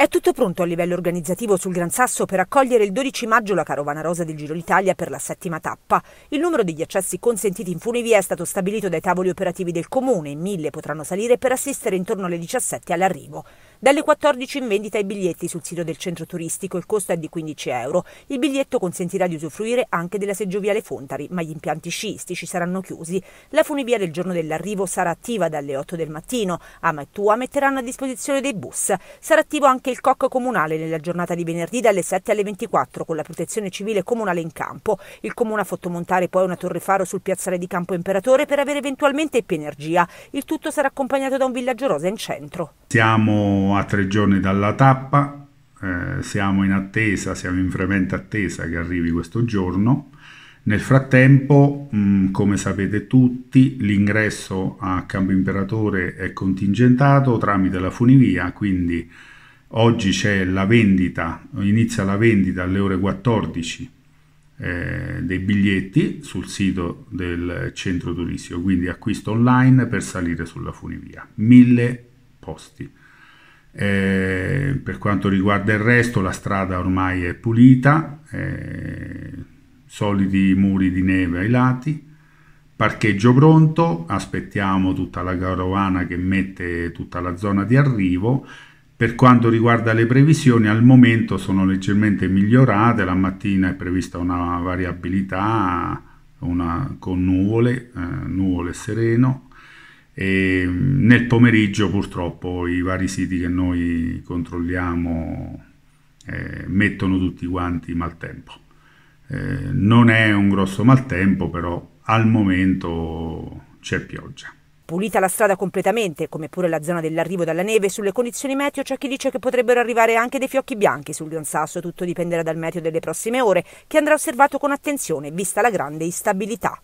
È tutto pronto a livello organizzativo sul Gran Sasso per accogliere il 12 maggio la carovana rosa del Giro d'Italia per la settima tappa. Il numero degli accessi consentiti in funivia è stato stabilito dai tavoli operativi del comune, mille potranno salire per assistere intorno alle 17 all'arrivo. Dalle 14 in vendita i biglietti sul sito del centro turistico, il costo è di 15 euro. Il biglietto consentirà di usufruire anche della seggioviale Fontari, ma gli impianti sciistici saranno chiusi. La funivia del giorno dell'arrivo sarà attiva dalle 8 del mattino. Ama e Tua metteranno a disposizione dei bus. Sarà attivo anche il COC comunale nella giornata di venerdì dalle 7 alle 24 con la protezione civile comunale in campo. Il comune a fotomontare poi una torre faro sul piazzale di Campo Imperatore per avere eventualmente più energia. Il tutto sarà accompagnato da un villaggio rosa in centro. Siamo a tre giorni dalla tappa, eh, siamo in attesa, siamo in fremente attesa che arrivi questo giorno. Nel frattempo, mh, mm, come sapete tutti, l'ingresso a Campo Imperatore è contingentato tramite la funivia, quindi oggi c'è la vendita, inizia la vendita alle ore 14 eh, dei biglietti sul sito del centro turistico, quindi acquisto online per salire sulla funivia. Mille posti. Eh, per quanto riguarda il resto la strada ormai è pulita, eh, solidi muri di neve ai lati, parcheggio pronto, aspettiamo tutta la carovana che mette tutta la zona di arrivo. Per quanto riguarda le previsioni, al momento sono leggermente migliorate, la mattina è prevista una variabilità una, con nuvole, eh, nuvole sereno, e nel pomeriggio purtroppo i vari siti che noi controlliamo eh, mettono tutti quanti maltempo. Eh, non è un grosso maltempo, però al momento c'è pioggia. Pulita la strada completamente, come pure la zona dell'arrivo dalla neve, sulle condizioni meteo c'è chi dice che potrebbero arrivare anche dei fiocchi bianchi sul Sasso, tutto dipenderà dal meteo delle prossime ore, che andrà osservato con attenzione, vista la grande instabilità.